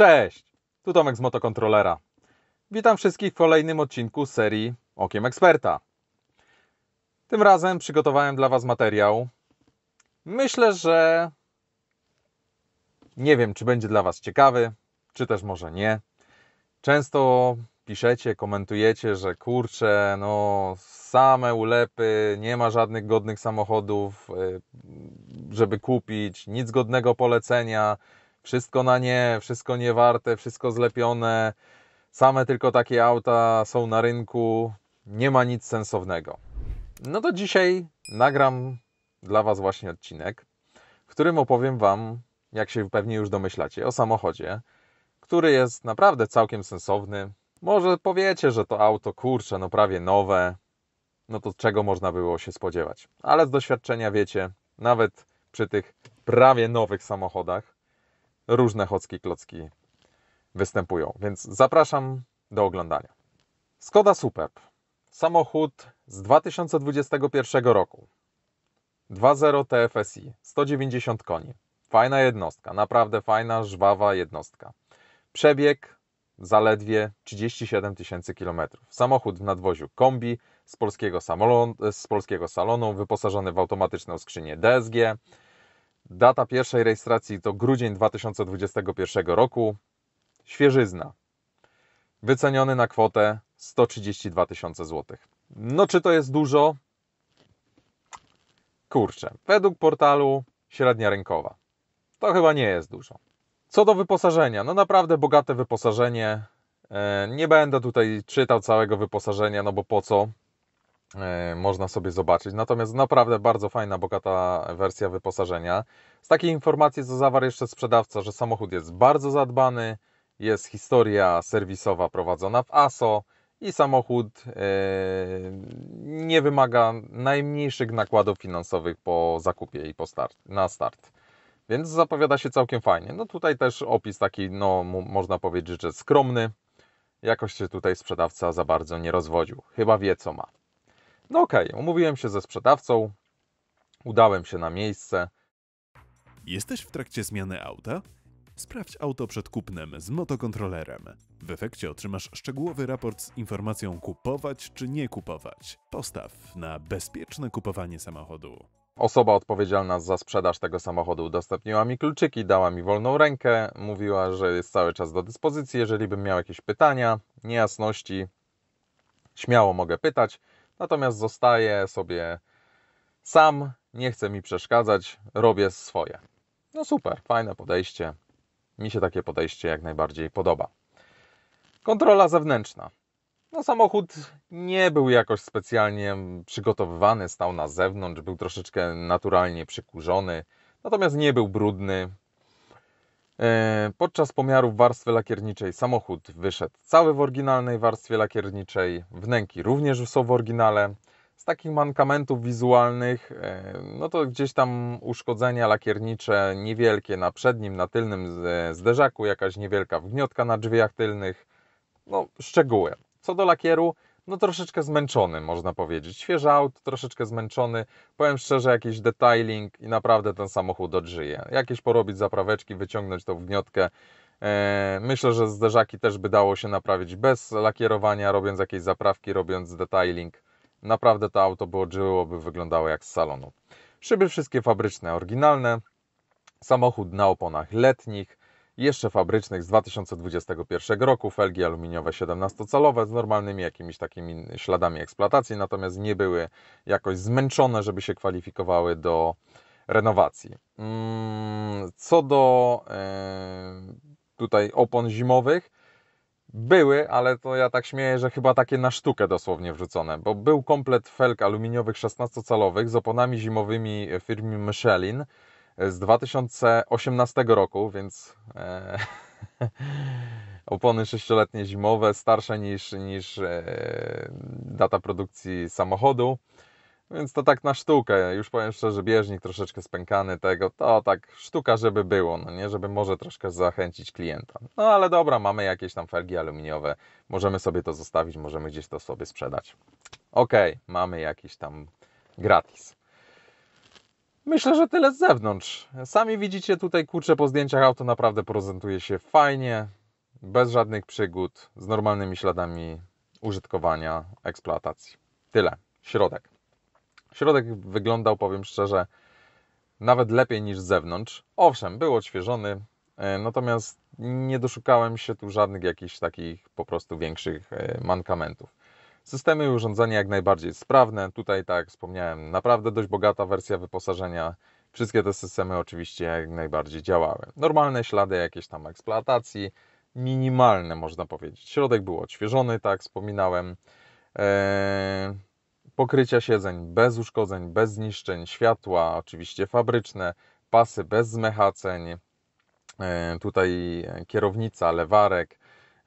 Cześć, tu Tomek z Motokontrolera. Witam wszystkich w kolejnym odcinku serii Okiem Eksperta. Tym razem przygotowałem dla Was materiał. Myślę, że nie wiem, czy będzie dla Was ciekawy, czy też może nie. Często piszecie, komentujecie, że kurczę, no same ulepy, nie ma żadnych godnych samochodów, y, żeby kupić, nic godnego polecenia wszystko na nie, wszystko niewarte, wszystko zlepione. Same tylko takie auta są na rynku. Nie ma nic sensownego. No to dzisiaj nagram dla Was właśnie odcinek, w którym opowiem Wam, jak się pewnie już domyślacie, o samochodzie, który jest naprawdę całkiem sensowny. Może powiecie, że to auto kurcze, no prawie nowe, no to czego można było się spodziewać. Ale z doświadczenia wiecie, nawet przy tych prawie nowych samochodach, różne chocki klocki występują. Więc zapraszam do oglądania. Skoda Superb. Samochód z 2021 roku. 2.0 TFSI, 190 koni. Fajna jednostka, naprawdę fajna, żwawa jednostka. Przebieg zaledwie 37 tysięcy kilometrów. Samochód w nadwoziu kombi z polskiego, z polskiego salonu, wyposażony w automatyczną skrzynię DSG, Data pierwszej rejestracji to grudzień 2021 roku. Świeżyzna. Wyceniony na kwotę 132 tysiące złotych. No czy to jest dużo? Kurczę, według portalu średnia rynkowa. To chyba nie jest dużo. Co do wyposażenia, no naprawdę bogate wyposażenie. E, nie będę tutaj czytał całego wyposażenia, no bo po co? E, można sobie zobaczyć. Natomiast naprawdę bardzo fajna, bogata wersja wyposażenia. Z takiej informacji, co zawarł jeszcze sprzedawca, że samochód jest bardzo zadbany, jest historia serwisowa prowadzona w ASO i samochód e, nie wymaga najmniejszych nakładów finansowych po zakupie i po start, na start. Więc zapowiada się całkiem fajnie. No tutaj też opis taki, no można powiedzieć, że skromny. Jakoś się tutaj sprzedawca za bardzo nie rozwodził. Chyba wie, co ma. No okej, okay. umówiłem się ze sprzedawcą, udałem się na miejsce. Jesteś w trakcie zmiany auta? Sprawdź auto przed kupnem z motokontrolerem. W efekcie otrzymasz szczegółowy raport z informacją kupować czy nie kupować. Postaw na bezpieczne kupowanie samochodu. Osoba odpowiedzialna za sprzedaż tego samochodu udostępniła mi kluczyki, dała mi wolną rękę, mówiła, że jest cały czas do dyspozycji, jeżeli bym miał jakieś pytania, niejasności, śmiało mogę pytać. Natomiast zostaję sobie sam, nie chcę mi przeszkadzać, robię swoje. No super, fajne podejście. Mi się takie podejście jak najbardziej podoba. Kontrola zewnętrzna. No, samochód nie był jakoś specjalnie przygotowywany, stał na zewnątrz, był troszeczkę naturalnie przykurzony, natomiast nie był brudny, E, podczas pomiarów warstwy lakierniczej samochód wyszedł cały w oryginalnej warstwie lakierniczej, wnęki również są w oryginale. Z takich mankamentów wizualnych, e, no to gdzieś tam uszkodzenia lakiernicze niewielkie na przednim, na tylnym zderzaku, jakaś niewielka wgniotka na drzwiach tylnych, no szczegóły. Co do lakieru, no troszeczkę zmęczony, można powiedzieć. Świeży aut, troszeczkę zmęczony. Powiem szczerze, jakiś detailing i naprawdę ten samochód odżyje. Jakieś porobić zapraweczki, wyciągnąć tą wgniotkę. Eee, myślę, że zderzaki też by dało się naprawić bez lakierowania, robiąc jakieś zaprawki, robiąc detailing. Naprawdę to auto by odżyło, by wyglądało jak z salonu. Szyby wszystkie fabryczne, oryginalne. Samochód na oponach letnich jeszcze fabrycznych z 2021 roku, felgi aluminiowe 17-calowe z normalnymi jakimiś takimi śladami eksploatacji, natomiast nie były jakoś zmęczone, żeby się kwalifikowały do renowacji. Mm, co do e, tutaj opon zimowych, były, ale to ja tak śmieję, że chyba takie na sztukę dosłownie wrzucone, bo był komplet felg aluminiowych 16-calowych z oponami zimowymi firmy Michelin, z 2018 roku, więc e, opony sześcioletnie zimowe, starsze niż, niż e, data produkcji samochodu. Więc to tak na sztukę, już powiem szczerze, bieżnik troszeczkę spękany tego, to tak sztuka, żeby było, no nie, żeby może troszkę zachęcić klienta. No ale dobra, mamy jakieś tam felgi aluminiowe, możemy sobie to zostawić, możemy gdzieś to sobie sprzedać. Ok, mamy jakiś tam gratis. Myślę, że tyle z zewnątrz. Sami widzicie tutaj, kurczę, po zdjęciach auto naprawdę prezentuje się fajnie, bez żadnych przygód, z normalnymi śladami użytkowania, eksploatacji. Tyle. Środek. Środek wyglądał, powiem szczerze, nawet lepiej niż z zewnątrz. Owszem, był odświeżony, e, natomiast nie doszukałem się tu żadnych jakichś takich po prostu większych e, mankamentów. Systemy i urządzenia jak najbardziej sprawne. Tutaj, tak jak wspomniałem, naprawdę dość bogata wersja wyposażenia. Wszystkie te systemy oczywiście jak najbardziej działały. Normalne ślady jakiejś tam eksploatacji, minimalne można powiedzieć. Środek był odświeżony, tak wspominałem. Eee, pokrycia siedzeń bez uszkodzeń, bez zniszczeń, światła oczywiście fabryczne, pasy bez zmechaceń, eee, tutaj kierownica, lewarek,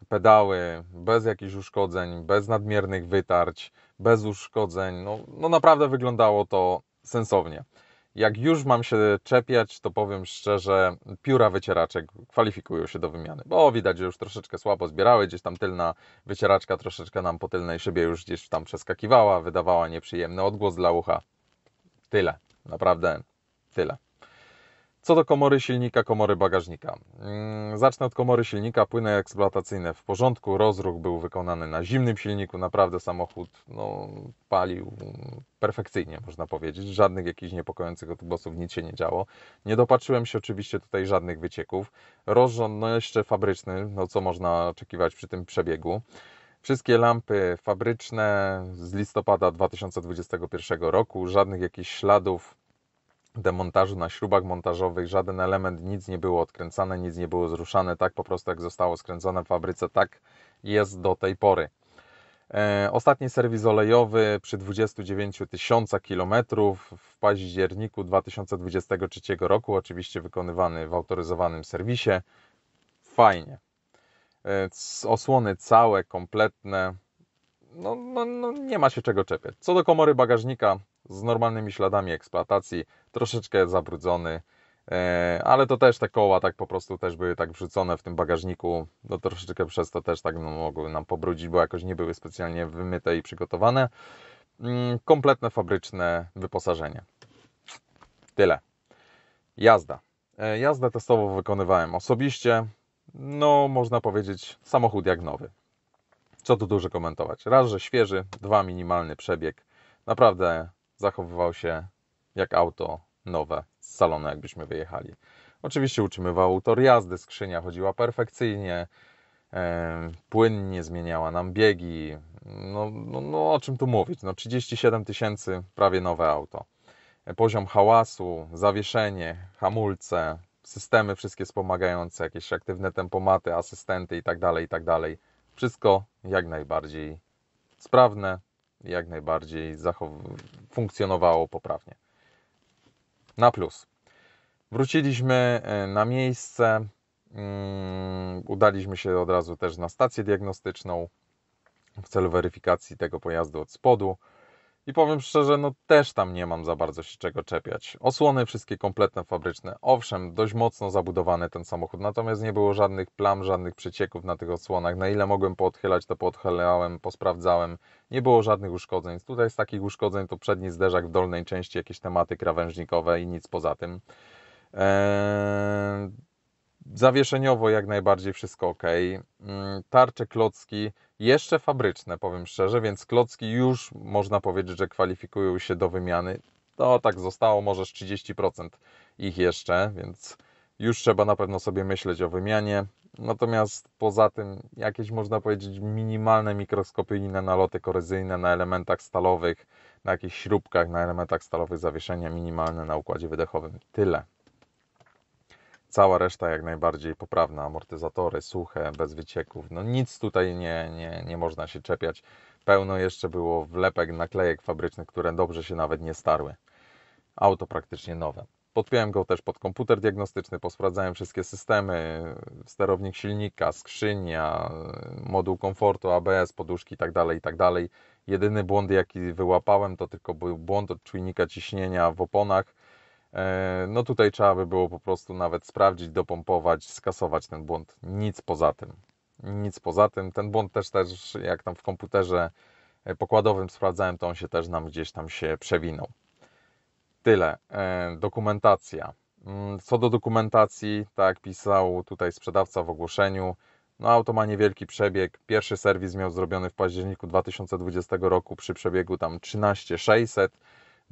pedały bez jakichś uszkodzeń, bez nadmiernych wytarć, bez uszkodzeń. No, no naprawdę wyglądało to sensownie. Jak już mam się czepiać, to powiem szczerze, pióra wycieraczek kwalifikują się do wymiany, bo widać, że już troszeczkę słabo zbierały, gdzieś tam tylna wycieraczka troszeczkę nam po tylnej szybie już gdzieś tam przeskakiwała, wydawała nieprzyjemny odgłos dla ucha. Tyle, naprawdę tyle. Co do komory silnika, komory bagażnika. Mm, zacznę od komory silnika, płyny eksploatacyjne w porządku, rozruch był wykonany na zimnym silniku, naprawdę samochód no, palił mm, perfekcyjnie, można powiedzieć. Żadnych jakichś niepokojących odgłosów, nic się nie działo. Nie dopatrzyłem się oczywiście tutaj żadnych wycieków. Rozrząd no, jeszcze fabryczny, no co można oczekiwać przy tym przebiegu. Wszystkie lampy fabryczne z listopada 2021 roku, żadnych jakichś śladów demontażu na śrubach montażowych, żaden element, nic nie było odkręcane, nic nie było zruszane, tak po prostu jak zostało skręcone w fabryce, tak jest do tej pory. E, ostatni serwis olejowy przy 29 tysiącach kilometrów w październiku 2023 roku, oczywiście wykonywany w autoryzowanym serwisie. Fajnie. E, osłony całe, kompletne. No, no, no nie ma się czego czepiać. Co do komory bagażnika, z normalnymi śladami eksploatacji, troszeczkę zabrudzony, e, ale to też te koła tak po prostu też były tak wrzucone w tym bagażniku, no troszeczkę przez to też tak no, mogły nam pobrudzić, bo jakoś nie były specjalnie wymyte i przygotowane. Mm, kompletne fabryczne wyposażenie. Tyle. Jazda. E, jazdę testową wykonywałem osobiście. No, można powiedzieć, samochód jak nowy. Co tu dużo komentować? Raz, że świeży, dwa, minimalny przebieg. Naprawdę zachowywał się jak auto nowe z salonu, jakbyśmy wyjechali. Oczywiście utrzymywało tor jazdy, skrzynia chodziła perfekcyjnie, płynnie zmieniała nam biegi. No, no, no o czym tu mówić? No 37 tysięcy, prawie nowe auto. Poziom hałasu, zawieszenie, hamulce, systemy wszystkie wspomagające, jakieś aktywne tempomaty, asystenty itd., tak itd. Tak Wszystko jak najbardziej sprawne, jak najbardziej funkcjonowało poprawnie na plus. Wróciliśmy e, na miejsce, mm, udaliśmy się od razu też na stację diagnostyczną w celu weryfikacji tego pojazdu od spodu. I powiem szczerze, no też tam nie mam za bardzo się czego czepiać. Osłony wszystkie kompletne fabryczne. Owszem, dość mocno zabudowany ten samochód, natomiast nie było żadnych plam, żadnych przecieków na tych osłonach. Na ile mogłem poodchylać, to poodchylałem, posprawdzałem. Nie było żadnych uszkodzeń. Tutaj z takich uszkodzeń to przedni zderzak w dolnej części, jakieś tematy krawężnikowe i nic poza tym. Eee Zawieszeniowo jak najbardziej wszystko ok. Mm, tarcze, klocki, jeszcze fabryczne, powiem szczerze, więc klocki już można powiedzieć, że kwalifikują się do wymiany. To tak zostało może 30% ich jeszcze, więc już trzeba na pewno sobie myśleć o wymianie. Natomiast poza tym jakieś można powiedzieć minimalne mikroskopijne naloty koryzyjne na elementach stalowych, na jakichś śrubkach, na elementach stalowych zawieszenia minimalne na układzie wydechowym. Tyle. Cała reszta jak najbardziej poprawna, amortyzatory suche, bez wycieków, no nic tutaj nie, nie, nie można się czepiać. Pełno jeszcze było wlepek, naklejek fabrycznych, które dobrze się nawet nie starły. Auto praktycznie nowe. Podpiąłem go też pod komputer diagnostyczny, posprawdzałem wszystkie systemy, sterownik silnika, skrzynia, moduł komfortu, ABS, poduszki itd., tak itd. Tak Jedyny błąd, jaki wyłapałem, to tylko był błąd od czujnika ciśnienia w oponach, E, no tutaj trzeba by było po prostu nawet sprawdzić, dopompować, skasować ten błąd. Nic poza tym. Nic poza tym. Ten błąd też też, jak tam w komputerze e, pokładowym sprawdzałem, to on się też nam gdzieś tam się przewinął. Tyle. E, dokumentacja. Mm, co do dokumentacji, tak pisał tutaj sprzedawca w ogłoszeniu, no auto ma niewielki przebieg. Pierwszy serwis miał zrobiony w październiku 2020 roku przy przebiegu tam 13600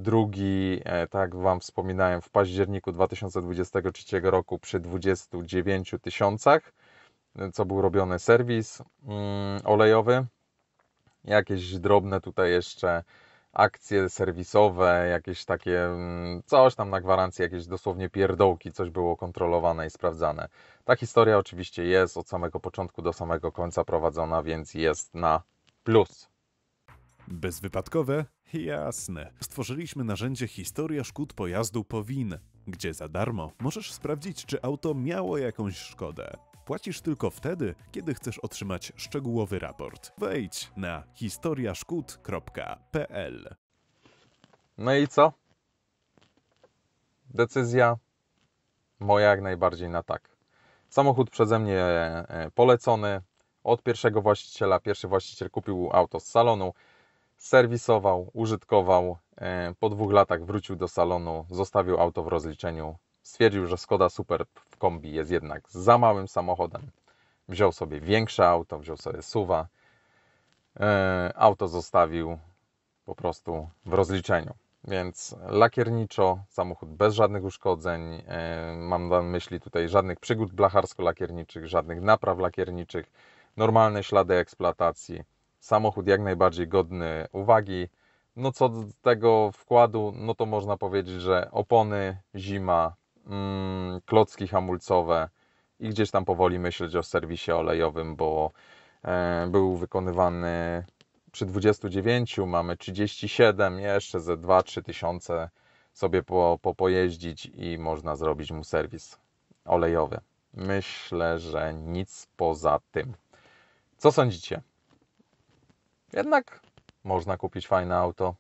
drugi, e, tak Wam wspominałem, w październiku 2023 roku przy 29 tysiącach, e, co był robiony serwis mm, olejowy. Jakieś drobne tutaj jeszcze akcje serwisowe, jakieś takie mm, coś tam na gwarancji, jakieś dosłownie pierdołki, coś było kontrolowane i sprawdzane. Ta historia oczywiście jest od samego początku do samego końca prowadzona, więc jest na plus. Bezwypadkowe? Jasne. Stworzyliśmy narzędzie Historia Szkód Pojazdu po WIN, gdzie za darmo możesz sprawdzić, czy auto miało jakąś szkodę. Płacisz tylko wtedy, kiedy chcesz otrzymać szczegółowy raport. Wejdź na historiaszkód.pl No i co? Decyzja moja jak najbardziej na tak. Samochód przeze mnie e, e, polecony, od pierwszego właściciela. Pierwszy właściciel kupił auto z salonu serwisował, użytkował. E, po dwóch latach wrócił do salonu, zostawił auto w rozliczeniu. Stwierdził, że Skoda Super w kombi jest jednak za małym samochodem. Wziął sobie większe auto, wziął sobie suwa. E, auto zostawił po prostu w rozliczeniu. Więc lakierniczo, samochód bez żadnych uszkodzeń, e, mam na myśli tutaj żadnych przygód blacharsko-lakierniczych, żadnych napraw lakierniczych, normalne ślady eksploatacji, Samochód jak najbardziej godny uwagi. No co do tego wkładu, no to można powiedzieć, że opony, zima, mm, klocki hamulcowe i gdzieś tam powoli myśleć o serwisie olejowym, bo e, był wykonywany przy 29, mamy 37, jeszcze ze 2-3 tysiące sobie po, po pojeździć i można zrobić mu serwis olejowy. Myślę, że nic poza tym. Co sądzicie? Jednak można kupić fajne auto.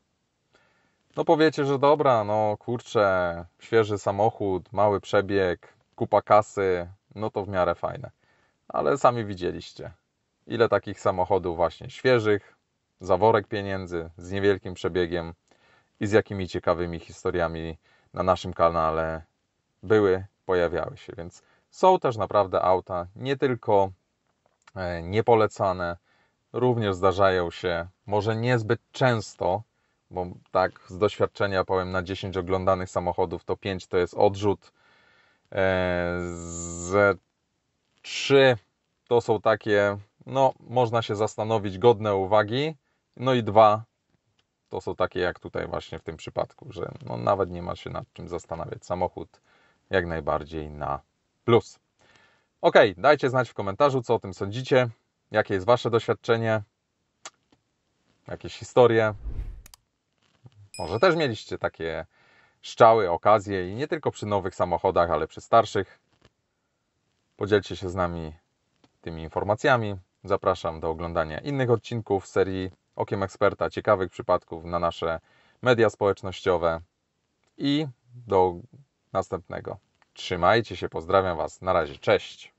No powiecie, że dobra, no kurczę, świeży samochód, mały przebieg, kupa kasy, no to w miarę fajne. Ale sami widzieliście, ile takich samochodów właśnie świeżych, zaworek pieniędzy, z niewielkim przebiegiem i z jakimi ciekawymi historiami na naszym kanale były, pojawiały się. Więc są też naprawdę auta nie tylko e, niepolecane, również zdarzają się, może niezbyt często, bo tak z doświadczenia powiem na 10 oglądanych samochodów to 5 to jest odrzut, e, z 3 to są takie, no można się zastanowić, godne uwagi, no i 2 to są takie jak tutaj właśnie w tym przypadku, że no nawet nie ma się nad czym zastanawiać. Samochód jak najbardziej na plus. Ok, dajcie znać w komentarzu, co o tym sądzicie. Jakie jest Wasze doświadczenie? Jakieś historie? Może też mieliście takie szczały, okazje i nie tylko przy nowych samochodach, ale przy starszych. Podzielcie się z nami tymi informacjami. Zapraszam do oglądania innych odcinków serii Okiem Eksperta, ciekawych przypadków na nasze media społecznościowe i do następnego. Trzymajcie się, pozdrawiam Was. Na razie, cześć.